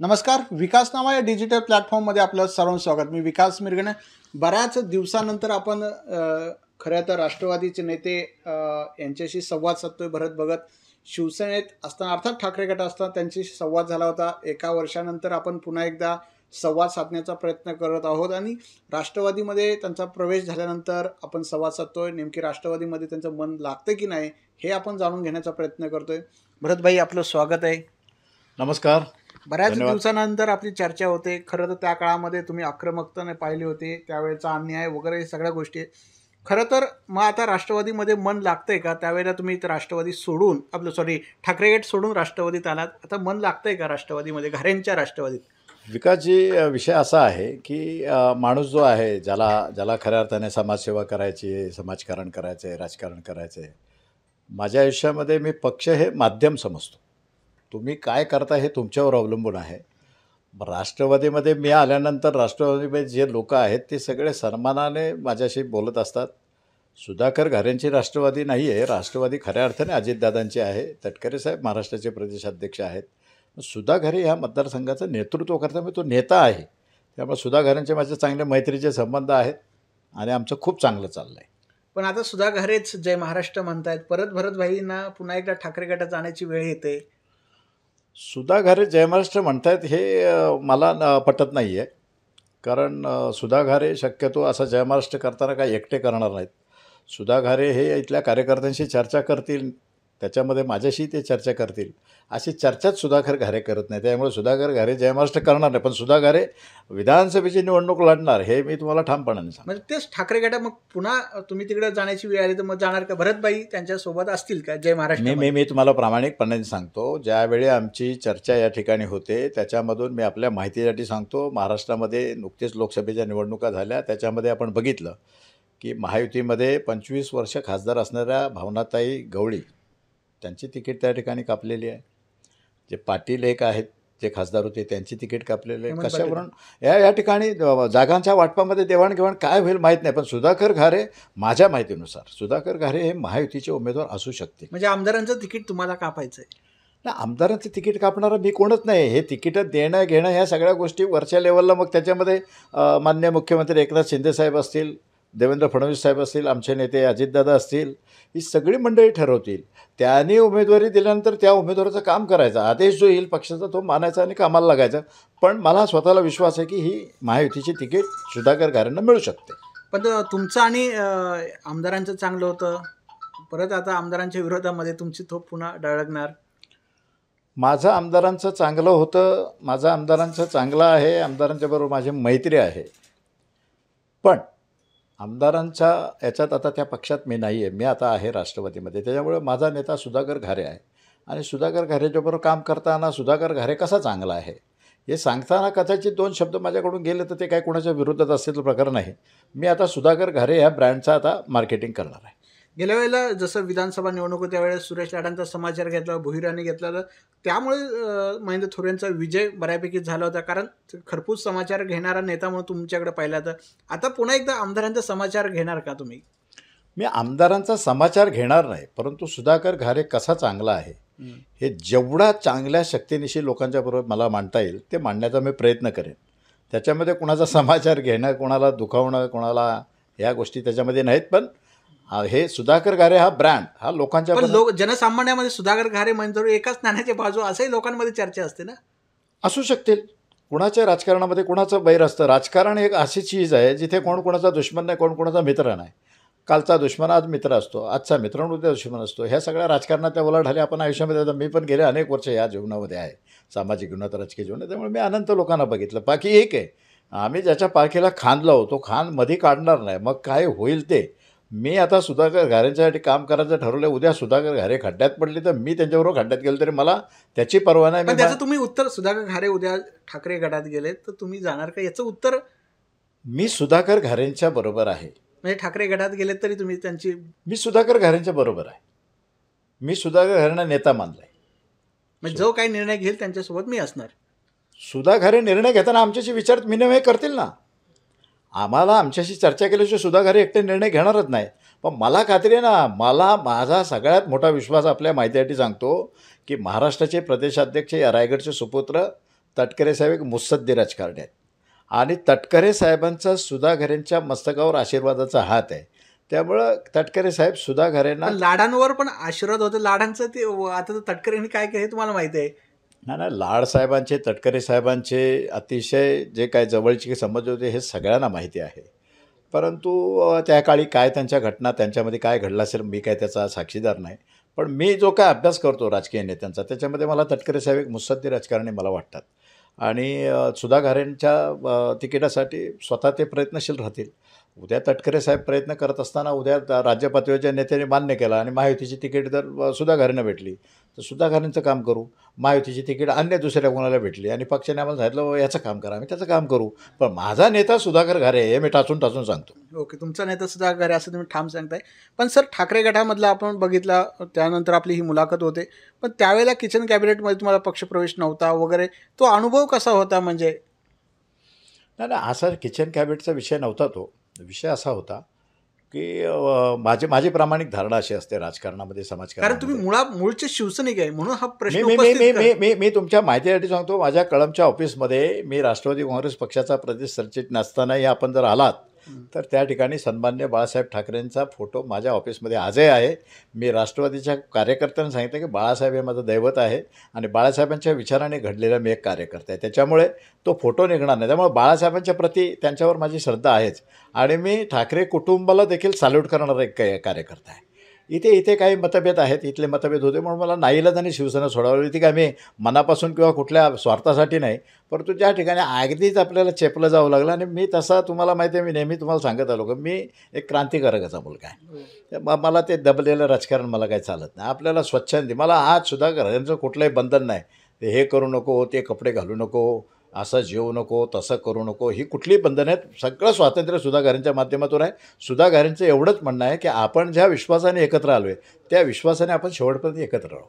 नमस्कार विकास नावा या डिजिटल प्लॅटफॉर्ममध्ये आपलं सर्वांचं स्वागत मी विकास मिरगणे बऱ्याच दिवसानंतर आपण खरं तर राष्ट्रवादीचे नेते यांच्याशी संवाद साधतोय भरत भगत शिवसेनेत असताना अर्थात ठाकरे गट असताना त्यांच्याशी संवाद झाला होता एका वर्षानंतर आपण पुन्हा एकदा संवाद साधण्याचा प्रयत्न करत आहोत आणि राष्ट्रवादीमध्ये त्यांचा प्रवेश झाल्यानंतर आपण संवाद साधतोय नेमकी राष्ट्रवादीमध्ये त्यांचं मन लागतं की नाही हे आपण जाणून घेण्याचा प्रयत्न करतोय भरतभाई आपलं स्वागत आहे नमस्कार बऱ्याच दिवसानंतर आपली चर्चा होते खरं तर त्या काळामध्ये तुम्ही आक्रमकताने पाहिले होते त्यावेळेचा अन्याय वगैरे सगळ्या गोष्टी खरं तर मग आता राष्ट्रवादीमध्ये मन लागतंय का त्यावेळेला तुम्ही राष्ट्रवादी सोडून आपलं सॉरी ठाकरे गट सोडून राष्ट्रवादीत आलात आता मन लागतंय का राष्ट्रवादीमध्ये घाऱ्यांच्या राष्ट्रवादीत विकासजी विषय असा आहे की माणूस जो आहे ज्याला ज्याला खऱ्या अर्थाने समाजसेवा करायची समाजकारण करायचं आहे राजकारण करायचं आहे माझ्या आयुष्यामध्ये मी पक्ष हे माध्यम समजतो तुम्ही काय करता हे तुमच्यावर अवलंबून आहे राष्ट्रवादीमध्ये मी आल्यानंतर राष्ट्रवादीमध्ये जे लोक आहेत ते सगळे सन्मानाने माझ्याशी बोलत असतात सुधाकर घरेंची राष्ट्रवादी नाही आहे राष्ट्रवादी खऱ्या अर्थाने अजितदादांची आहे तटकरे साहेब महाराष्ट्राचे प्रदेशाध्यक्ष आहेत सुधाघरे ह्या मतदारसंघाचं नेतृत्व मी म्हणजे तो नेता आहे त्यामुळे घरांचे माझे चांगले मैत्रीचे संबंध आहेत आणि आमचं खूप चांगलं चाललं आहे पण आता सुधाघरेच जय महाराष्ट्र म्हणतायत परत भरतभाईंना पुन्हा एकदा ठाकरे गटात जाण्याची वेळ येते सुधा घारे महाराष्ट्र म्हणतायत हे मला पटत नाही आहे कारण सुधा घारे शक्यतो असा जय महाराष्ट्र करताना काय एकटे करणार नाहीत सुधा घारे हे इथल्या कार्यकर्त्यांशी चर्चा करतील त्याच्यामध्ये माझ्याशी ते चर्चा करतील अशी चर्चाच सुधाकर घारे करत नाही त्यामुळे सुधाकर घारे महाराष्ट्र करणार नाही पण घारे विधानसभेची निवडणूक लढणार हे मी तुम्हाला ठामपणाने सांग म्हणजे तेच ठाकरे गटा मग पुन्हा तुम्ही तिकडे जाण्याची वेळ आली तर मग जाणार का भरतबाई त्यांच्यासोबत असतील का जय महाराष्ट्र मी मी तुम्हाला प्रामाणिकपणाने सांगतो ज्यावेळी आमची चर्चा या ठिकाणी होते त्याच्यामधून मी आपल्या माहितीसाठी सांगतो महाराष्ट्रामध्ये नुकतेच लोकसभेच्या निवडणुका झाल्या त्याच्यामध्ये आपण बघितलं की महायुतीमध्ये पंचवीस वर्ष खासदार असणाऱ्या भावनाताई गवळी त्यांची तिकीट त्या ठिकाणी कापलेली आहे जे पाटील एक आहेत जे खासदार होते त्यांची तिकीट कापलेले कशावरून या या ठिकाणी जागांच्या वाटपामध्ये देवाणघेवाण काय होईल माहीत नाही पण सुधाकर घारे माझ्या माहितीनुसार सुधाकर घारे हे महायुतीचे उमेदवार असू शकते म्हणजे आमदारांचं तिकीट तुम्हाला कापायचं आहे ना आमदारांचं तिकीट कापणारं मी कोणच नाही हे तिकीटं देणं घेणं ह्या सगळ्या गोष्टी वरच्या लेवलला मग त्याच्यामध्ये मान्य मुख्यमंत्री एकनाथ शिंदेसाहेब असतील देवेंद्र फडणवीस साहेब असतील आमचे नेते अजितदादा असतील ही सगळी मंडळी ठरवतील त्याने उमेदवारी दिल्यानंतर त्या उमेदवाराचं काम करायचं आदेश जो येईल पक्षाचा तो मानायचा आणि कामाला लागायचा पण मला स्वतःला विश्वास आहे की ही महायुतीची तिकीट सुधाकर घरांना मिळू शकते पण तुमचं आणि आमदारांचं चांगलं होतं परत आता आमदारांच्या विरोधामध्ये तुमची थोप पुन्हा डळगणार माझं आमदारांचं चांगलं होतं माझं आमदारांचं चांगलं आहे आमदारांच्याबरोबर माझी मैत्री आहे पण आमदारांच्या याच्यात आता त्या पक्षात मी नाही आहे मी आता आहे राष्ट्रवादीमध्ये त्याच्यामुळे माझा नेता सुधाकर घारे आहे आणि सुधाकर घारेच्याबरोबर काम करताना सुधाकर घारे कसा चांगला आहे हे सांगताना कदाचित दोन शब्द माझ्याकडून गेले तर ते काय कोणाच्या विरोधात असेल प्रकार नाही मी आता सुधाकर घारे ह्या ब्रँडचा आता मार्केटिंग करणार आहे गेल्या वेळेला जसं विधानसभा निवडणूक त्यावेळेस सुरेश लाडांचा समाचार घेतला भुईराने घेतला त्यामुळे महेंद्र थोरेंचा विजय बऱ्यापैकी झाला होता कारण खरपूस समाचार घेणारा नेता म्हणून तुमच्याकडे पाहिला तर आता पुन्हा एकदा आमदारांचा समाचार घेणार का तुम्ही मी आमदारांचा समाचार घेणार नाही परंतु सुधाकर घारे कसा चांगला आहे हे जेवढा चांगल्या शक्तीनिशी लोकांच्या बरोबर मला मांडता येईल ते मांडण्याचा मी प्रयत्न करेन त्याच्यामध्ये कोणाचा समाचार घेणं कोणाला दुखावणं कोणाला ह्या गोष्टी त्याच्यामध्ये नाहीत पण हा हे सुधाकर घारे हा ब्रँड हा लोकांच्या लोक जनसामान्यामध्ये सुधाकर घारे म्हणजे एकाच नाण्याच्या बाजू असंही लोकांमध्ये चर्चा असते ना असू शकतील कुणाच्या राजकारणामध्ये कुणाचं बैर असतं राजकारण एक अशी चीज आहे जिथे कोण कोणाचा दुश्मन नाही कोण कोणाचा मित्र नाही कालचा दुश्मन आज मित्र असतो आजचा मित्र उद्या दुश्मन असतो ह्या सगळ्या राजकारणातल्या उलाढाली आपण आयुष्यामध्ये मी पण गेले अनेक वर्ष या जीवनामध्ये आहे सामाजिक जीवनात राजकीय जीवनात त्यामुळे मी अनंत लोकांना बघितलं बाकी एक आहे आम्ही ज्याच्या पाखेला खांदलो तो खांद मध्ये काढणार नाही मग काय होईल ते मी आता सुधाकर घारेंच्यासाठी काम करायचं ठरवलं उद्या सुधाकर घारे खड्ड्यात पडले तर मी त्यांच्याबरोबर खड्ड्यात गेलो तरी मला त्याची परवा नाही पण त्याचं तुम्ही उत्तर सुधाकर घारे उद्या ठाकरे गटात गेले तर तुम्ही जाणार का याचं उत्तर मी सुधाकर घारेंच्या बरोबर आहे म्हणजे ठाकरे गटात गेले तरी तुम्ही त्यांची मी सुधाकर घारेंच्या बरोबर आहे मी सुधाकर घारेंना नेता मानलाय म्हणजे जो काही निर्णय घेईल त्यांच्यासोबत मी असणार सुधाकर निर्णय घेताना आमच्याशी विचार विनिमय करतील ना आम्हाला आमच्याशी चर्चा केल्याशिवाय घरी एकटे निर्णय घेणारच नाही पण मला खात्री आहे ना मला माझा सगळ्यात मोठा विश्वास आपल्या माहितीसाठी सांगतो की महाराष्ट्राचे प्रदेशाध्यक्ष या रायगडचे सुपुत्र तटकरे साहेब एक मुसद्दी राजकारणी आहेत आणि तटकरे साहेबांचा घरेंच्या मस्तकावर आशीर्वादाचा हात आहे त्यामुळं तटकरे साहेब सुधाघरेंना लाडांवर पण आशीर्वाद होते लाडांचं ते आता तटकरेंनी काय केलं तुम्हाला माहिती आहे नाही नाही लाडसाहेबांचे तटकरे साहेबांचे अतिशय जे काय जवळची समज होते हे सगळ्यांना माहिती आहे परंतु त्या काळी काय त्यांच्या घटना त्यांच्यामध्ये काय घडलं असेल मी काय त्याचा साक्षीदार नाही पण मी जो काय अभ्यास करतो राजकीय नेत्यांचा त्याच्यामध्ये मला तटकरे साहेब एक मुसद्दी राजकारणी मला वाटतात आणि सुधा घारेंच्या तिकिटासाठी स्वतः ते प्रयत्नशील राहतील उद्या तटकरे साहेब प्रयत्न करत असताना उद्या राज्यपातळीच्या नेत्यांनी नेत्याने मान्य केला आणि महायुतीची तिकीट जर सुधा घारेनं भेटली तर सुधाकरांचं काम करू मायुतीची तिकीट अन्य दुसऱ्या कोणाला भेटली आणि पक्षाने आम्हाला सांगितलं याचं काम करा आम्ही त्याचं काम करू पण माझा नेता सुधाकर आहे हे मी टाचून टाचून सांगतो ओके तुमचा नेता सुधाकर आहे असं तुम्ही ठाम सांगताय पण सर ठाकरे गटामधला आपण बघितला त्यानंतर आपली ही मुलाखत होते पण त्यावेळेला किचन कॅबिनेटमध्ये तुम्हाला पक्षप्रवेश नव्हता वगैरे तो अनुभव कसा होता म्हणजे नाही ना असा किचन कॅबिनेटचा विषय नव्हता तो विषय असा होता की माझे माझी प्रामाणिक धारणा अशी असते राजकारणामध्ये समाजकारण कारण तुम्ही मुळा मूळचे शिवसैनिक आहे म्हणून हा प्रश्न मी मी मी मी मी तुमच्या माहितीसाठी सांगतो माझ्या कळमच्या ऑफिसमध्ये मी राष्ट्रवादी काँग्रेस पक्षाचा प्रदेश सरचिटणीस असतानाही आपण जर आलात तर त्या ठिकाणी सन्मान्य बाळासाहेब ठाकरेंचा फोटो माझ्या ऑफिसमध्ये आजही आहे मी राष्ट्रवादीच्या कार्यकर्त्यांना सांगितलं की बाळासाहेब हे माझं दैवत आहे आणि बाळासाहेबांच्या विचाराने घडलेला मी एक कार्यकर्ता आहे त्याच्यामुळे तो फोटो निघणार नाही त्यामुळे बाळासाहेबांच्या प्रती त्यांच्यावर माझी श्रद्धा आहेच आणि मी ठाकरे कुटुंबाला देखील सॅल्यूट करणारा एक कार्यकर्ता आहे इथे इथे काही मतभेद आहेत इथले मतभेद होते म्हणून मला नाहीलाच आणि शिवसेना सोडावली ती काय मी मनापासून किंवा कुठल्या स्वार्थासाठी नाही परंतु ज्या ठिकाणी अगदीच आपल्याला चेपलं जावं लागलं आणि मी तसा तुम्हाला माहिती आहे मी नेहमी तुम्हाला सांगत आलो की मी एक क्रांतिकारकाचा मुलगा आहे हो. मला ते दबलेलं राजकारण मला काही चालत नाही आपल्याला स्वच्छंदी मला आजसुद्धा घरांचं कुठलंही बंधन नाही ते हे करू नको ते कपडे घालू नको असं जेवू नको तसं करू नको ही कुठली बंधन आहेत सगळं स्वातंत्र्य सुधाकारांच्या माध्यमातून आहे सुधाकारांचं एवढंच म्हणणं आहे की आपण ज्या विश्वासाने एकत्र आलो आहे त्या विश्वासाने आपण शेवटपर्यंत एकत्र राहू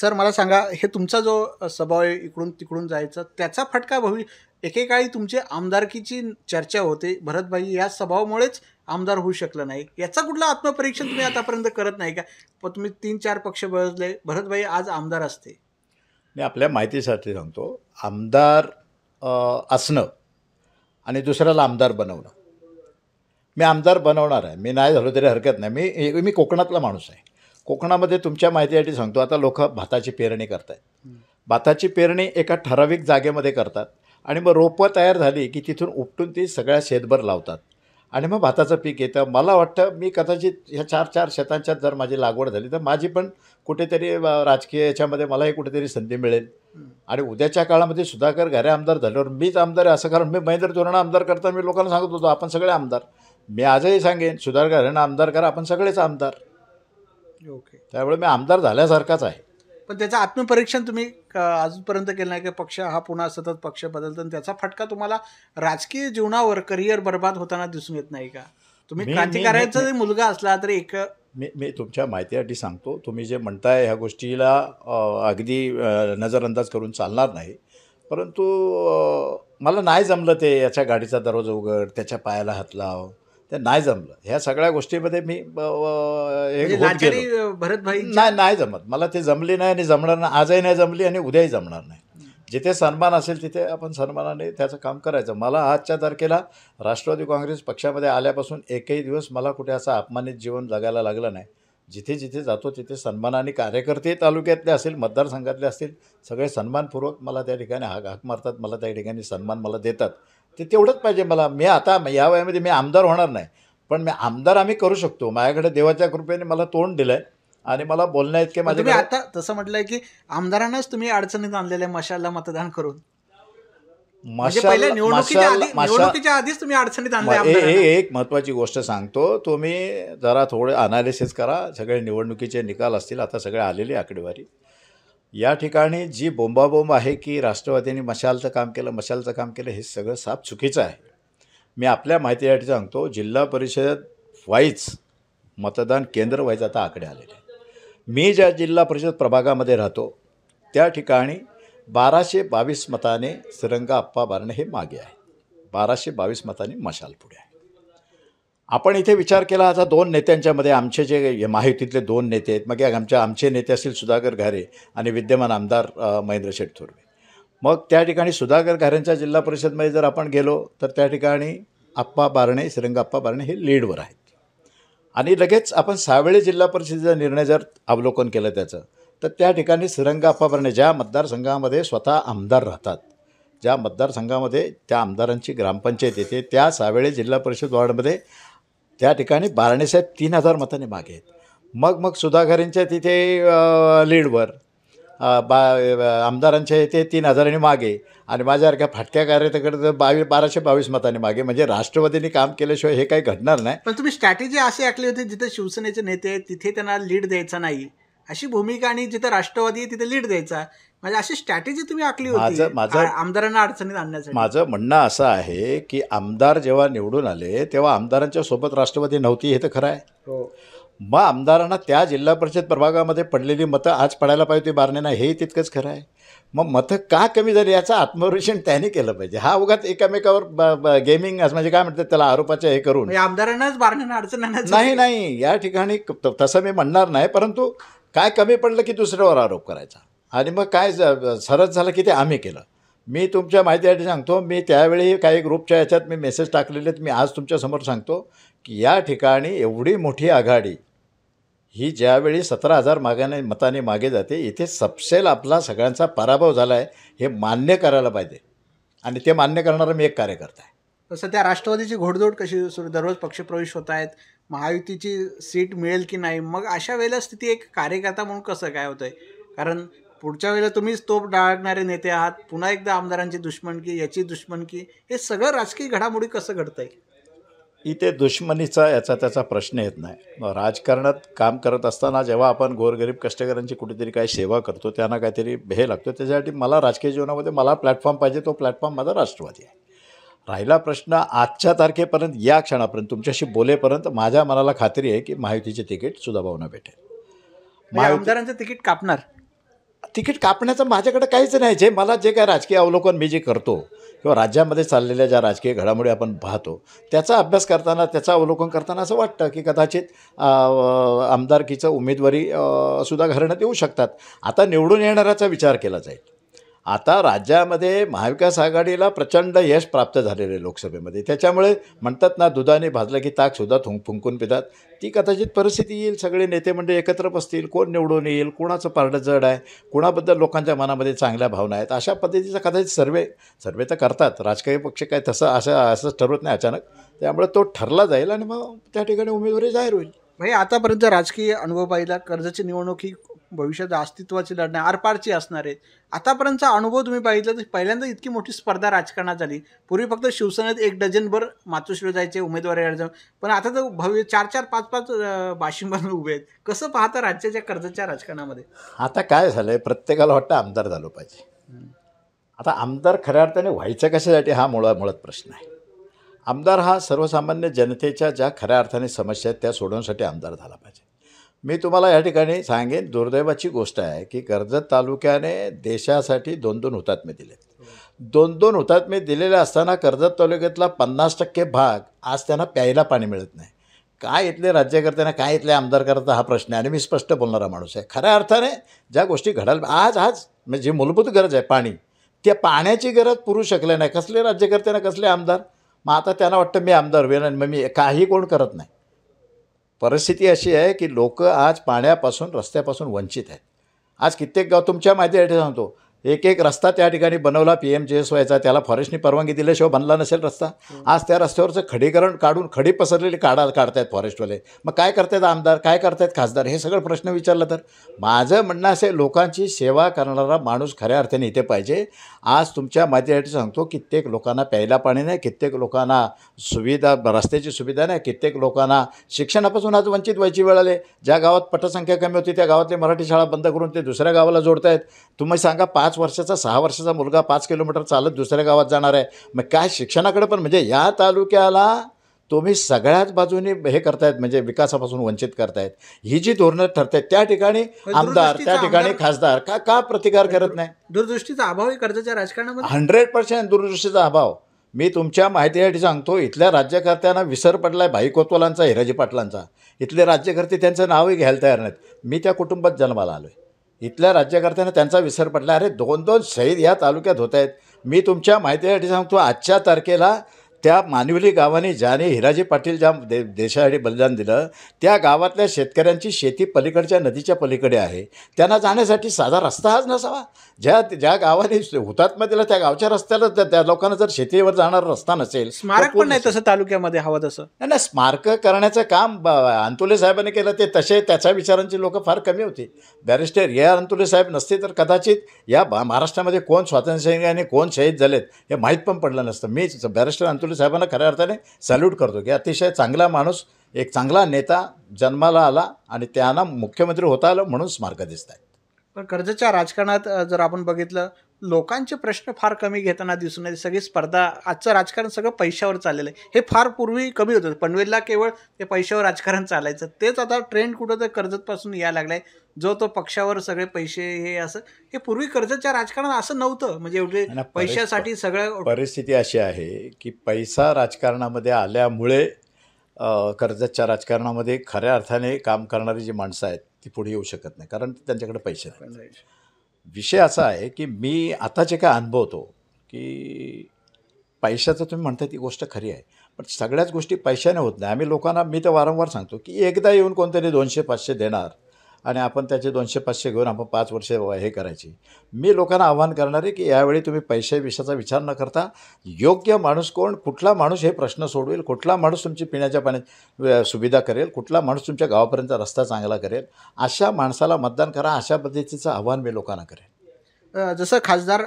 सर मला सांगा हे तुमचा जो स्वभाव आहे इकडून तिकडून जायचा त्याचा फटका भवी एकेकाळी तुमचे आमदारकीची चर्चा होते भरतभाई या स्वभावामुळेच आमदार होऊ शकलं नाही याचा कुठला आत्मपरीक्षण तुम्ही आतापर्यंत करत नाही का पण तुम्ही तीन चार पक्ष बळजले भरतभाई आज आमदार असते मी आपल्या माहितीसाठी सांगतो आमदार असणं आणि दुसऱ्याला आमदार बनवणं मी आमदार बनवणार आहे मी नाही झालो तरी हरकत नाही मी मी कोकणातला माणूस आहे कोकणामध्ये तुमच्या माहितीसाठी सांगतो आता लोक भाताची पेरणी करत आहेत भाताची पेरणी एका ठराविक जागेमध्ये करतात आणि मग रोपं तयार झाली की तिथून उपटून ती सगळ्या शेतभर लावतात आणि मग भाताचं पीक येतं मला वाटतं मी कदाचित ह्या चार चार शेतांच्यात जर माझी लागवड झाली तर माझी पण कुठेतरी राजकीय याच्यामध्ये मलाही कुठेतरी संधी मिळेल आणि उद्याच्या काळामध्ये सुधाकर घरे आमदार झाल्यावर मीच आमदार आहे असं कारण मी महेंद्र धोरण आमदार करता मी लोकांना सांगत होतो आपण सगळे आमदार मी आजही सांगेन सुधाकर घरेना आमदार करा आपण सगळेच आमदार ओके त्यामुळे मी आमदार झाल्यासारखाच आहे पण त्याचं आत्मपरीक्षण तुम्ही अजूनपर्यंत केलं नाही की पक्ष हा पुन्हा सतत पक्ष बदलतो आणि त्याचा फटका तुम्हाला राजकीय जीवनावर करिअर बर्बाद होताना दिसून येत नाही का तुम्ही क्रांतिकार्याचा मुलगा असला तरी एक मी मी तुमच्या माहितीसाठी सांगतो तुम्ही जे म्हणताय ह्या गोष्टीला अगदी नजरअंदाज करून चालणार नाही परंतु मला नाही जमलं ते याच्या गाडीचा दरवाजा उघड त्याच्या पायाला हात लाव ते नाही जमलं ह्या सगळ्या गोष्टीमध्ये मी भरत म्हणजे भरतभाई नाही नाही जमत मला ते जमली नाही आणि जमणार नाही आजही नाही जमली आणि उद्याही जमणार नाही जिथे सन्मान असेल तिथे आपण सन्मानाने त्याचं काम करायचं मला आजच्या तारखेला राष्ट्रवादी काँग्रेस पक्षामध्ये आल्यापासून एकही दिवस मला कुठे असा अपमानित जीवन जगायला लागलं नाही जिथे जिथे जातो तिथे सन्मानाने कार्यकर्ते तालुक्यातले असतील मतदारसंघातले असतील सगळे सन्मानपूर्वक मला त्या ठिकाणी हाक हाक मारतात मला त्या ठिकाणी सन्मान मला देतात ते तेवढंच पाहिजे मला मी आता या वयामध्ये मी आमदार होणार नाही पण मी आमदार आम्ही करू शकतो माझ्याकडे देवाच्या कृपेने मला तोंड दिलं आहे आणि मला बोलण्या इतके माझे आता तसं म्हटलंय की आमदारांनाच तुम्ही अडचणीत आणलेल्या मशाला मतदान करून म्हणजे आधीच तुम्ही अडचणीत आणले एक महत्वाची गोष्ट सांगतो तुम्ही जरा थोडे अनालिसिस करा सगळे निवडणुकीचे निकाल असतील आता सगळे आलेले आकडेवारी या ठिकाणी जी बोंबाबोंब आहे की राष्ट्रवादीने मशालचं काम केलं मशालचं काम केलं हे सगळं साफ चुकीचं आहे मी आपल्या माहितीसाठी सांगतो जिल्हा परिषद वाईज मतदान केंद्र वाईज आता आकडे आलेले मी ज्या जिल्हा परिषद प्रभागामध्ये राहतो त्या ठिकाणी बाराशे बावीस मताने सिरंगा आप्पा बारणे हे मागे आहे बाराशे बावीस मताने मशाल पुढे आहे आपण इथे विचार केला आता दोन नेत्यांच्यामध्ये आमचे जे माहितीतले दोन नेते आहेत मग आमच्या आमचे नेते असतील सुधाकर घारे आणि विद्यमान आमदार महेंद्र शेठ थोरवे मग त्या ठिकाणी सुधाकर घारेंच्या जिल्हा परिषदमध्ये जर आपण गेलो तर त्या ठिकाणी आप्पा बारणे आप्पा बारणे हे लीडवर आहेत आणि लगेच आपण सावेळे जिल्हा परिषदेचा निर्णय जर अवलोकन केलं त्याचं तर त्या ठिकाणी सिरंगाप्पा बर्णे ज्या मतदारसंघामध्ये स्वतः आमदार राहतात ज्या मतदारसंघामध्ये त्या आमदारांची ग्रामपंचायत येते त्या सावेळे जिल्हा परिषद वॉर्डमध्ये त्या ठिकाणी बारणेसाहेब तीन हजार मतांनी मागे आहेत मग मग सुधाकरींच्या तिथे लीडवर बा आमदारांच्या येते तीन हजारांनी मागे आणि माझ्यासारख्या फाटक्या कार्यकर्त्याकडे बावीस बाराशे बावीस मतांनी मागे म्हणजे राष्ट्रवादीने काम केल्याशिवाय हे काही घडणार नाही पण तुम्ही स्ट्रॅटेजी अशी आखली होती जिथे शिवसेनेचे नेते तिथे त्यांना लीड द्यायचा नाही अशी भूमिका आणि जिथे राष्ट्रवादी तिथे लीड द्यायचा म्हणजे अशी स्ट्रॅटेजी तुम्ही आखली होती माझं आमदारांना अडचणीत आणण्यासाठी माझं म्हणणं असं आहे की आमदार जेव्हा निवडून आले तेव्हा आमदारांच्या सोबत राष्ट्रवादी नव्हती हे तर खरं आहे हो मग आमदारांना त्या जिल्हा परिषद प्रभागामध्ये पडलेली मतं आज पडायला पाहिजे ती बारणे नाही हे तितकंच खरं आहे मग मतं का कमी झाली याचं आत्मरक्षण त्याने केलं पाहिजे हा उगाच एकामेकावर गेमिंग असं म्हणजे काय म्हणतात त्याला आरोपाचे हे करून म्हणजे आमदारांनाच बारण्यानं अडचण नाही नाही या ठिकाणी तसं मी म्हणणार नाही परंतु काय कमी पडलं की दुसऱ्यावर आरोप करायचा आणि मग काय सरस झालं की ते आम्ही केलं मी तुमच्या माहितीसाठी सांगतो मी त्यावेळी काही ग्रुपच्या याच्यात मी मेसेज टाकलेले आहेत मी आज तुमच्यासमोर सांगतो की या ठिकाणी एवढी मोठी आघाडी ही ज्यावेळी सतरा हजार मागाने मताने मागे जाते इथे सबसेल आपला सगळ्यांचा पराभव झाला आहे हे मान्य करायला पाहिजे आणि ते मान्य करणारा मी एक कार्यकर्ता आहे तसं त्या राष्ट्रवादीची घोडदौड कशी सुरू दररोज पक्षप्रवेश होत आहेत महायुतीची सीट मिळेल की नाही मग अशा वेळेला स्थिती एक कार्यकर्ता म्हणून कसं काय होतं आहे कारण पुढच्या वेळेला तुम्हीच तोप डाळणारे नेते आहात पुन्हा एकदा आमदारांची दुश्मनकी याची दुश्मनकी हे सगळं राजकीय घडामोडी कसं घडतं आहे इथे दुश्मनीचा याचा त्याचा प्रश्न येत नाही राजकारणात काम करत असताना जेव्हा आपण गोरगरीब कष्टकऱ्यांची कुठेतरी काही सेवा करतो त्यांना काहीतरी भे लागतो त्याच्यासाठी मला राजकीय जीवनामध्ये मला प्लॅटफॉर्म पाहिजे तो प्लॅटफॉर्म माझा राष्ट्रवादी आहे राहिला प्रश्न आजच्या तारखेपर्यंत या क्षणापर्यंत तुमच्याशी बोलेपर्यंत माझ्या मनाला खात्री आहे की महायुतीचे तिकीट सुद्धा भावना भेटेल म्हणजे महायुतीचं तिकीट कापणार तिकीट कापण्याचं माझ्याकडे काहीच नाही जे मला जे काय राजकीय अवलोकन मी जे करतो किंवा राज्यामध्ये चाललेल्या ज्या राजकीय घडामोडी आपण पाहतो त्याचा अभ्यास करताना त्याचं अवलोकन करताना असं वाटतं की कदाचित आमदारकीचं उमेदवारी सुद्धा घरणं देऊ शकतात आता निवडून येणाऱ्याचा विचार केला जाईल आता राज्यामध्ये महाविकास आघाडीला प्रचंड यश प्राप्त झालेले लोकसभेमध्ये त्याच्यामुळे म्हणतात ना दुधाने भाजलं की ताक सुद्धा थुंक पितात ती कदाचित परिस्थिती येईल सगळे नेते म्हणजे एकत्र बसतील कोण निवडून येईल कोणाचं पारडं जड आहे कोणाबद्दल लोकांच्या मनामध्ये चांगल्या भावना आहेत अशा पद्धतीचा कदाचित सर्वे सर्वे तर करतात राजकीय पक्ष काय तसं असं असं ठरवत नाही अचानक त्यामुळे तो ठरला जाईल आणि मग त्या ठिकाणी उमेदवारी जाहीर होईल म्हणजे आतापर्यंत राजकीय अनुभव पाहिला कर्जाची निवडणूक ही भविष्यात अस्तित्वाची लढण्या आरपारची असणार आहेत आतापर्यंतचा अनुभव तुम्ही बघितला तर पहिल्यांदा इतकी मोठी स्पर्धा राजकारणात झाली पूर्वी फक्त शिवसेनेत एक डझनभर मातोश्री जायचे उमेदवार अर्ज पण आता तर भव्य चार चार पाच पाच बाशिंबांवर उभे आहेत कसं पाहता राज्याच्या कर्जाच्या राजकारणामध्ये आता काय झालं आहे प्रत्येकाला वाटतं आमदार झालो पाहिजे आता आमदार खऱ्या अर्थाने व्हायचं कशासाठी हा मुळा मुळात प्रश्न आहे आमदार हा सर्वसामान्य जनतेच्या ज्या खऱ्या अर्थाने समस्या आहेत त्या सोडवण्यासाठी आमदार झाला पाहिजे मी तुम्हाला या ठिकाणी सांगेन दुर्दैवाची गोष्ट आहे की कर्जत तालुक्याने देशासाठी दोन दोन हुतात्मे दिले दोन दोन हुतात्मे दिलेले असताना कर्जत तालुक्यातला पन्नास टक्के भाग आज त्यांना प्यायला पाणी मिळत नाही काय इथले राज्यकर्त्यांना काय इथले आमदार करता हा प्रश्न आहे आणि मी स्पष्ट बोलणारा माणूस आहे खऱ्या अर्थाने ज्या गोष्टी घडाल आज आज म्हणजे मूलभूत गरज आहे पाणी त्या पाण्याची गरज पुरू शकले नाही कसले राज्यकर्त्यांना कसले आमदार मग आता त्यांना वाटतं मी आमदार होईल आणि मग मी काही कोण करत नाही परिस्थिती अशी आहे की लोक आज पाण्यापासून रस्त्यापासून वंचित आहेत आज कित्येक गाव तुमच्या माहितीसाठी सांगतो एक एक रस्ता त्या ठिकाणी बनवला पी एम जे एस व्हायचा त्याला फॉरेस्टनी परवानगी दिल्याशिवाय बनला नसेल रस्ता आज त्या रस्त्यावरचं खडीकरण काढून खडी पसरलेली काढा काढतायत फॉरेस्टवाले मग काय करतायत आमदार काय करतायत खासदार हे सगळं प्रश्न विचारला तर माझं म्हणणं असे लोकांची सेवा करणारा माणूस खऱ्या अर्थाने इथे पाहिजे आज तुमच्या माहितीसाठी सांगतो कित्येक लोकांना प्यायला पाणी नाही कित्येक लोकांना सुविधा रस्त्याची सुविधा नाही कित्येक लोकांना शिक्षणापासून आज वंचित व्हायची वेळ आले ज्या गावात पटसंख्या कमी होती त्या गावातली मराठी शाळा बंद करून ते दुसऱ्या गावाला जोडतायत तुम्ही सांगा पाच पाच वर्षाचा सहा वर्षाचा मुलगा पाच किलोमीटर चालत दुसऱ्या गावात जाणार आहे मग काय शिक्षणाकडे पण म्हणजे या तालुक्याला तुम्ही सगळ्याच बाजूने हे करतायत म्हणजे विकासापासून वंचित करतायत ही जी धोरणं ठरतायत त्या ठिकाणी आमदार त्या ठिकाणी खासदार का का प्रतिकार करत नाही दूरदृष्टीचा अभाव कर्जाच्या राजकारणामध्ये हंड्रेड पर्सेंट दूरदृष्टीचा अभाव मी तुमच्या माहितीसाठी सांगतो इथल्या राज्यकर्त्यांना विसर पडला आहे भाई कोतवालांचा हिराजी पाटलांचा इथले राज्यकर्ते त्यांचं नावही घ्यायला तयार नाहीत मी त्या कुटुंबात जन्माला आलो आहे इथल्या राज्यकर्त्यांना त्यांचा विसर पडला अरे दोन दोन शहीद ह्या तालुक्यात होत आहेत मी तुमच्या माहितीसाठी सांगतो आजच्या तारखेला त्या मानवली गावाने ज्याने हिराजी पाटील ज्या दे देशासाठी बलिदान दिलं त्या गावातल्या शेतकऱ्यांची शेती पलीकडच्या नदीच्या पलीकडे आहे त्यांना जाण्यासाठी साधा रस्ता हाच नसावा ज्या ज्या गावाने हुतात्मा दिला त्या गावच्या रस्त्याला त्या लोकांना जर शेतीवर जाणार रस्ता नसेल स्मारक पण नाही तसं तालुक्यामध्ये हवं तसं नाही नाही स्मारक करण्याचं काम अंतुले साहेबांनी केलं ते तसे त्याच्या विचारांची लोक फार कमी होती बॅरिस्टर या अंतुले साहेब नसते तर कदाचित या महाराष्ट्रामध्ये कोण आणि कोण शहीद झालेत हे माहीत पण पडलं नसतं मी बॅरिस्टर अंतुले साहेबांना खऱ्या अर्थाने सॅल्यूट करतो की अतिशय चांगला माणूस एक चांगला नेता जन्माला आला आणि त्यांना मुख्यमंत्री होता आलं म्हणून स्मारक दिसत आहे पण कर्जच्या राजकारणात जर आपण बघितलं लोकांचे प्रश्न फार कमी घेताना दिसून येते सगळी स्पर्धा आजचं राजकारण सगळं पैशावर चाललेलं आहे हे फार पूर्वी कमी होतं पनवेलला केवळ ते पैशावर राजकारण चालायचं तेच आता ट्रेंड कुठं तर कर्जतपासून यायला लागला आहे जो तो पक्षावर सगळे पैसे हे असं हे पूर्वी कर्जतच्या राजकारणात असं नव्हतं म्हणजे एवढे पैशासाठी सगळं परिस्थिती अशी आहे की पैसा राजकारणामध्ये आल्यामुळे कर्जतच्या राजकारणामध्ये खऱ्या अर्थाने काम करणारी जी माणसं आहेत ती पुढे येऊ शकत नाही कारण त्यांच्याकडे पैसे नाही विषय असा आहे की मी आता जे काय अनुभवतो की पैशाचं तुम्ही म्हणता ती गोष्ट खरी आहे पण सगळ्याच गोष्टी पैशाने होत नाही आम्ही लोकांना मी तर वारंवार सांगतो की एकदा येऊन कोणतरी दोनशे पाचशे देणार आणि आपण त्याचे दोनशे पाचशे घेऊन आपण पाच वर्ष हे करायची मी लोकांना आव्हान करणार आहे की यावेळी तुम्ही पैसे विषयाचा विचार न करता योग्य माणूस कोण कुठला माणूस हे प्रश्न सोडवेल कुठला माणूस तुमची पिण्याच्या पाण्याची सुविधा करेल कुठला माणूस तुमच्या गावापर्यंत रस्ता चांगला करेल अशा माणसाला मतदान करा अशा पद्धतीचं आव्हान मी लोकांना करेन जसं खासदार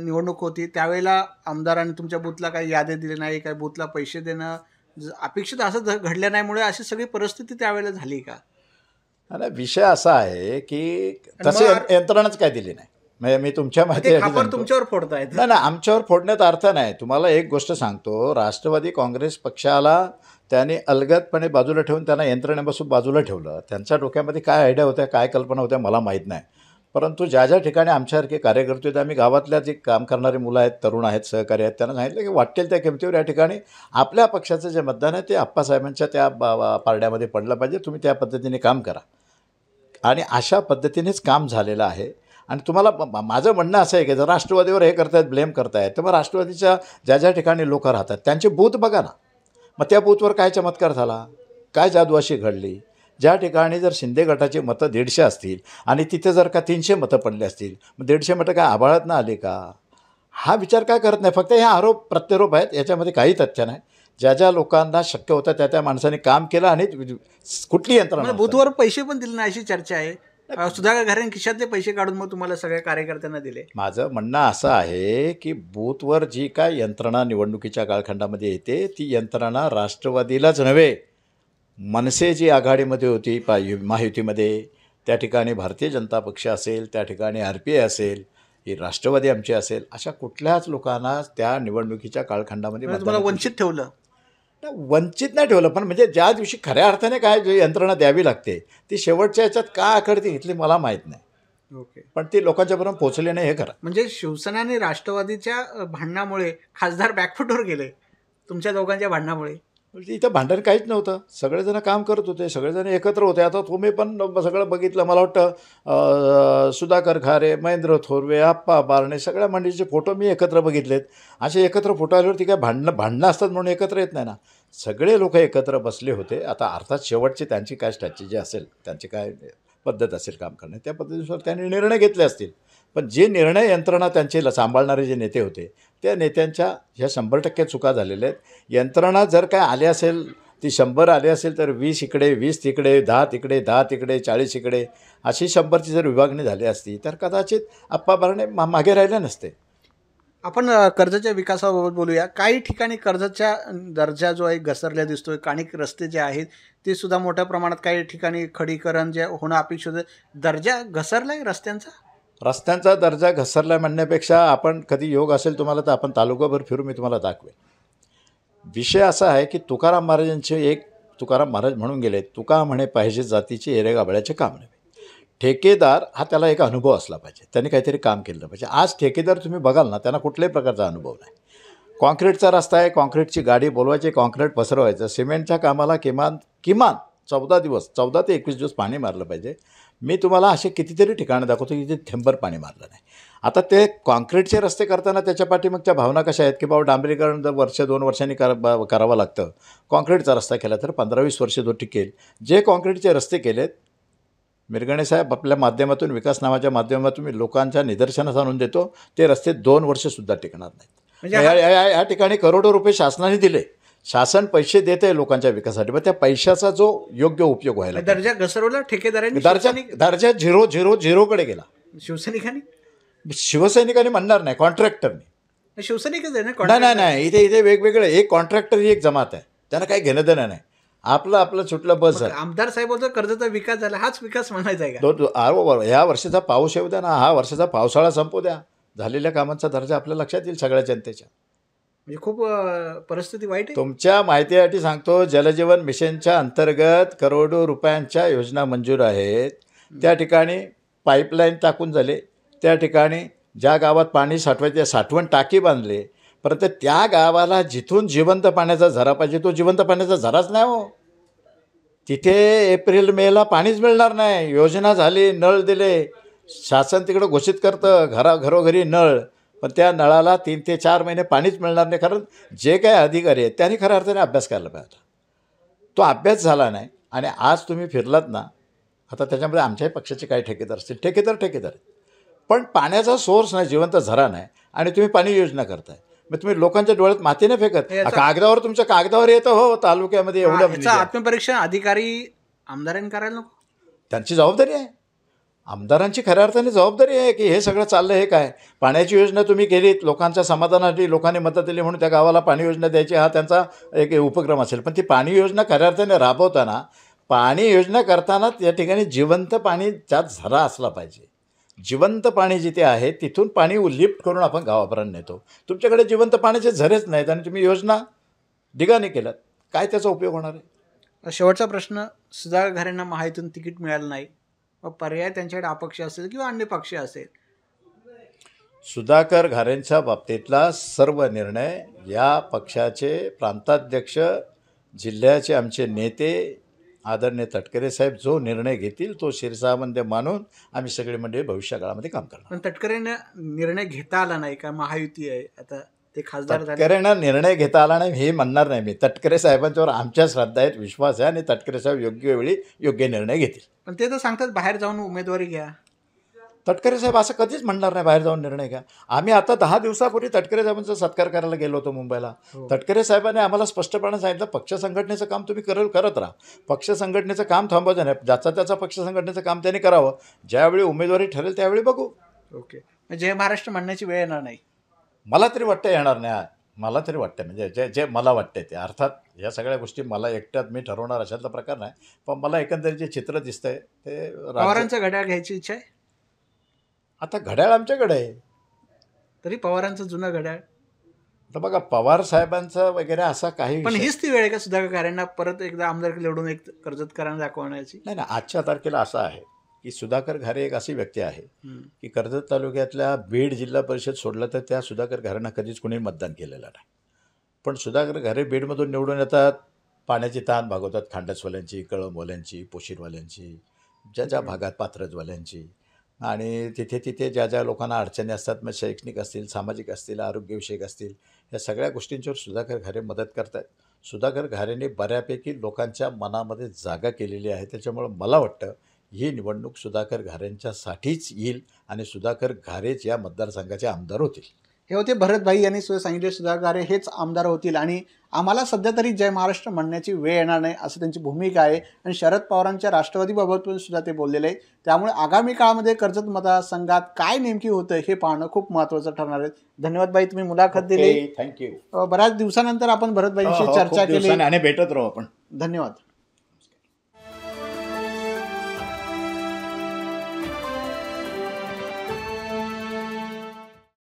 निवडणूक होती त्यावेळेला आमदारांनी तुमच्या बूथला काही यादी दिली नाही काही बूथला पैसे देणं अपेक्षित असं घडल्या नाहीमुळे अशी सगळी परिस्थिती त्यावेळेला झाली का नाही विषय असा आहे की तसे यंत्रणाच काय दिली नाही म्हणजे मी तुमच्या माहिती तुमच्यावर फोडताय नाही ना आमच्यावर फोडण्यात अर्थ नाही तुम्हाला एक गोष्ट सांगतो राष्ट्रवादी काँग्रेस पक्षाला त्याने अलगदपणे बाजूला ठेवून त्यांना यंत्रणेपासून बाजूला ठेवलं त्यांच्या डोक्यामध्ये काय आयडिया होत्या काय कल्पना होत्या मला माहीत नाही परंतु ज्या ज्या ठिकाणी आमच्यासारखे कार्यकर्ते होते आम्ही गावातल्या जे काम करणारे मुलं आहेत तरुण आहेत सहकारी आहेत त्यांना सांगितलं की वाटेल त्या किमतीवर या ठिकाणी आपल्या पक्षाचं जे मतदान आहे ते आप्पासाहेबांच्या त्या पारड्यामध्ये पडलं पाहिजे तुम्ही त्या पद्धतीने काम करा आणि अशा पद्धतीनेच काम झालेलं आहे आणि तुम्हाला माझं म्हणणं असं आहे की जर राष्ट्रवादीवर हे करतायत ब्लेम करतायत तर मग राष्ट्रवादीच्या ज्या ज्या ठिकाणी लोक राहतात त्यांचे बूथ बघा ना मग त्या बूथवर काय चमत्कार झाला काय जादू अशी घडली ज्या ठिकाणी जर शिंदे गटाची मतं दीडशे असतील आणि तिथे जर का तीनशे मतं पडली असतील मग दीडशे मतं काय आभाळात ना आली का हा विचार काय करत नाही फक्त हे आरोप प्रत्यारोप आहेत याच्यामध्ये काही तथ्य नाही ज्या ज्या लोकांना शक्य होतं त्या त्या माणसाने काम केलं आणि कुठली यंत्रणा बुधवार पैसे पण दिले नाही अशी चर्चा आहे सुधाकर घरे खिशातले पैसे काढून मग तुम्हाला सगळ्या कार्यकर्त्यांना दिले माझं म्हणणं असं आहे की बूथवर जी काय यंत्रणा निवडणुकीच्या काळखंडामध्ये येते ती यंत्रणा राष्ट्रवादीलाच नव्हे मनसे जी आघाडीमध्ये होती पा महायुतीमध्ये त्या ठिकाणी भारतीय जनता पक्ष असेल त्या ठिकाणी आर पी आय असेल ही राष्ट्रवादी आमची असेल अशा कुठल्याच लोकांना त्या निवडणुकीच्या कालखंडामध्ये म्हणजे वंचित ठेवलं वंचित नाही ठेवलं पण म्हणजे ज्या दिवशी खऱ्या अर्थाने काय यंत्रणा द्यावी लागते ती शेवटच्या याच्यात का आखडते इथली मला माहीत नाही ओके okay. पण ती लोकांच्यापर्यंत पोहोचले नाही हे खरं म्हणजे शिवसेना आणि राष्ट्रवादीच्या भांडणामुळे खासदार बॅकफुटवर गेले तुमच्या दोघांच्या भांडणामुळे म्हणजे इथं भांडण काहीच नव्हतं सगळेजण काम करत होते सगळेजण एकत्र होते आता तुम्ही पण सगळं बघितलं मला वाटतं सुधाकर खारे महेंद्र थोरवे आप्पा बारणे सगळ्या मंडळीचे फोटो मी एकत्र बघितलेत असे एकत्र फोटो आल्यावरती काय भांडणं भांडणं असतात म्हणून एकत्र येत नाही ना सगळे लोक एकत्र बसले होते आता अर्थात शेवटचे त्यांची काय स्टॅची जे असेल त्यांची काय पद्धत असेल काम करणे त्या पद्धतीनुसार त्यांनी निर्णय घेतले असतील पण जे निर्णय यंत्रणा त्यांचे सांभाळणारे जे नेते होते त्या नेत्यांच्या ह्या शंभर टक्के चुका झालेल्या आहेत यंत्रणा जर काय आली असेल ती शंभर आली असेल तर वीस इकडे वीस तिकडे दहा तिकडे दहा तिकडे चाळीस इकडे अशी शंभरची जर विभागणी झाली असती तर कदाचित आप्पा मा मागे राहिले नसते आपण कर्जाच्या विकासाबाबत बोलूया काही ठिकाणी कर्जाच्या दर्जा जो आहे घसरल्या दिसतोय काणिक रस्ते जे आहेत ते सुद्धा मोठ्या प्रमाणात काही ठिकाणी खडीकरण जे होणं अपेक्षित दर्जा घसरला आहे रस्त्यांचा रस्त्यांचा दर्जा घसरला म्हणण्यापेक्षा आपण कधी योग असेल तुम्हाला तर आपण तालुकाभर फिरू मी तुम्हाला दाखवेन विषय असा आहे की तुकाराम महाराजांचे एक तुकाराम महाराज म्हणून गेले तुका म्हणे पाहिजे जातीचे एरे काम नव्हे ठेकेदार हा त्याला एक अनुभव असला पाहिजे त्यांनी काहीतरी काम केलं पाहिजे आज ठेकेदार तुम्ही बघाल ना त्यांना कुठल्याही प्रकारचा अनुभव नाही कॉन्क्रीटचा रस्ता आहे कॉन्क्रीटची गाडी बोलवायची कॉन्क्रीट पसरवायचं सिमेंटच्या कामाला किमान किमान चौदा दिवस चौदा ते एकवीस दिवस पाणी मारलं पाहिजे मी तुम्हाला असे कितीतरी ठिकाणं दाखवतो की ते थेंबर पाणी मारलं नाही आता ते कॉन्क्रीटचे रस्ते करताना त्याच्या त्या भावना कशा आहेत की बाबा डांबरीकरण जर वर्ष दोन वर्षांनी कर करावं लागतं कॉन्क्रीटचा रस्ता केला तर पंधरा वीस वर्ष तो टिकेल जे कॉन्क्रीटचे रस्ते केलेत मिरगणे साहेब आपल्या माध्यमातून विकास नावाच्या माध्यमातून मी लोकांच्या निदर्शनास आणून देतो ते रस्ते दोन वर्षसुद्धा टिकणार नाहीत म्हणजे या ठिकाणी करोडो रुपये शासनाने दिले शासन पैसे देत आहे लोकांच्या विकासासाठी मग त्या पैशाचा जो योग्य उपयोग व्हायला दर्जा घसरवला ठेकेदारांनी दर्जा दर्जा झिरो झिरो झिरोकडे गेला शिवसैनिकांनी शिवसैनिकांनी म्हणणार नाही कॉन्ट्रॅक्टरने शिवसैनिकच आहे ना नाही इथे इथे वेगवेगळे एक कॉन्ट्रॅक्टर ही एक जमात आहे त्यांना काही घेणं देणं नाही आपलं आपलं सुटलं बस झालं आमदार साहेबांचा कर्जाचा विकास झाला हाच विकास म्हणायचा आहे का ह्या वर्षाचा पाऊस येऊ द्या ना हा वर्षाचा पावसाळा संपू द्या झालेल्या कामांचा दर्जा आपल्या लक्षात येईल सगळ्या जनतेच्या म्हणजे खूप परिस्थिती वाईट आहे तुमच्या माहितीसाठी सांगतो जलजीवन मिशनच्या अंतर्गत करोडो रुपयांच्या योजना मंजूर आहेत त्या ठिकाणी पाईपलाईन टाकून झाले त्या ठिकाणी ज्या गावात पाणी साठवायचे साठवण टाकी बांधले परंतु त्या गावाला जिथून जिवंत पाण्याचा झरा पाहिजे तो जिवंत पाण्याचा झराच नाही हो तिथे एप्रिल मेला पाणीच मिळणार नाही योजना झाली नळ दिले शासन तिकडं घोषित करतं घरा घरोघरी नळ पण त्या नळाला तीन ते चार महिने पाणीच मिळणार नाही कारण जे काय अधिकारी आहेत त्यांनी खऱ्या अर्थाने अभ्यास करायला पाहिजे तो अभ्यास झाला नाही आणि आज तुम्ही फिरलात ना आता त्याच्यामध्ये आमच्याही पक्षाचे काही ठेकेदार असतील ठेकेदार ठेकेदार पण पाण्याचा सोर्स नाही जिवंत झरा नाही आणि तुम्ही पाणी योजना करताय मग तुम्ही लोकांच्या डोळ्यात मातीने फेकत कागदावर तुमच्या कागदावर येतं हो तालुक्यामध्ये एवढं म्हणजे. आत्मपरीक्षण अधिकारी आमदारांनी करायला नको त्यांची जबाबदारी आहे आमदारांची खऱ्या अर्थाने जबाबदारी आहे की हे सगळं चाललं हे काय पाण्याची योजना तुम्ही केलीत लोकांच्या समाधानासाठी लोकांनी मदत दिली म्हणून त्या गावाला पाणी योजना द्यायची हा त्यांचा एक उपक्रम असेल पण ती पाणी योजना खऱ्या अर्थाने राबवताना पाणी योजना करताना त्या ठिकाणी जिवंत पाणी त्यात झरा असला पाहिजे जिवंत पाणी जिथे आहे तिथून पाणी लिफ्ट करून आपण गावापर्यंत नेतो तुमच्याकडे जिवंत पाण्याचे झरेच नाहीत आणि तुम्ही योजना दिगाने केल्यात काय त्याचा उपयोग होणार आहे शेवटचा प्रश्न सुधार घरांना महायुतीतून तिकीट मिळालं नाही व पर्याय त्यांच्याकडे अपक्ष असेल किंवा अन्य पक्ष असेल सुधाकर घारेंच्या बाबतीतला सर्व निर्णय या पक्षाचे प्रांताध्यक्ष जिल्ह्याचे आमचे नेते आदरणीय तटकरे साहेब जो निर्णय घेतील तो शिरसामध्ये मानून आम्ही सगळे मंडळी काळामध्ये काम करणार पण तटकरेंना निर्णय घेता आला नाही का महायुती आहे आता ते खासदार ना निर्णय घेता आला नाही हे म्हणणार नाही मी तटकरे साहेबांच्यावर आमच्या श्रद्धा आहेत विश्वास आहे आणि तटकरे साहेब योग्य वेळी योग्य निर्णय घेतील पण ते तर सांगतात बाहेर जाऊन उमेदवारी घ्या तटकरे साहेब असं कधीच म्हणणार नाही बाहेर जाऊन निर्णय घ्या आम्ही आता दहा दिवसापूर्वी तटकरे साहेबांचा सत्कार करायला गेलो होतो मुंबईला हो. तटकरे साहेबांनी आम्हाला स्पष्टपणे सांगितलं पक्ष संघटनेचं काम तुम्ही करेल करत राहा पक्ष संघटनेचं काम थांबवायचं नाही ज्याचा त्याचा पक्ष संघटनेचं काम त्यांनी करावं ज्यावेळी उमेदवारी ठरेल त्यावेळी बघू ओके जय म्हणजे महाराष्ट्र म्हणण्याची वेळ येणार नाही मला तरी वाटतं येणार नाही मला तरी वाटतं म्हणजे जे जे मला वाटते ते अर्थात या सगळ्या गोष्टी मला एकट्यात मी ठरवणार अशातला प्रकार नाही पण मला एकंदरीत जे चित्र दिसतंय ते पवारांचं घड्याळ घ्यायची इच्छा आहे आता घड्याळ आमच्याकडे आहे तरी पवारांचं जुनं घड्याळ तर बघा पवार साहेबांचं वगैरे असा काही पण हीच ती वेळ का सुद्धा कारण परत एकदा आमदार लढून एक कर्जतकारांना दाखवण्याची नाही नाही आजच्या तारखेला असं आहे की सुधाकर घारे एक अशी व्यक्ती आहे की कर्जत तालुक्यातल्या बीड जिल्हा परिषद सोडला तर त्या सुधाकर घरांना कधीच कोणी मतदान केलेलं नाही पण सुधाकर घारे बीडमधून निवडून येतात पाण्याची ताण भागवतात खांडसवाल्यांची कळमवाल्यांची पोशीरवाल्यांची ज्या ज्या भागात पात्रजवाल्यांची आणि तिथे तिथे ज्या ज्या लोकांना अडचणी असतात मग शैक्षणिक असतील सामाजिक असतील आरोग्यविषयक असतील या सगळ्या गोष्टींच्यावर सुधाकर घारे मदत करतात सुधाकर घारेने बऱ्यापैकी लोकांच्या मनामध्ये जागा केलेली आहे त्याच्यामुळं मला वाटतं ही निवडणूक सुधाकर घारेंच्यासाठीच येईल आणि सुधाकर घारेच या मतदारसंघाचे आमदार होतील हे होते भरतभाई यांनी सुद्धा सांगितले सुधाकर हेच आमदार होतील आणि आम्हाला सध्या तरी जय महाराष्ट्र म्हणण्याची वेळ येणार नाही असं त्यांची भूमिका आहे आणि शरद पवारांच्या राष्ट्रवादीबाबत पण सुद्धा ते बोललेले आहे त्यामुळे आगामी काळामध्ये कर्जत मतदारसंघात काय नेमकी होतं हे पाहणं खूप महत्त्वाचं ठरणार आहे धन्यवाद भाई तुम्ही मुलाखत दिली थँक्यू बऱ्याच दिवसानंतर आपण भरतबाईंशी हो, हो, चर्चा केली आणि भेटत राहू आपण धन्यवाद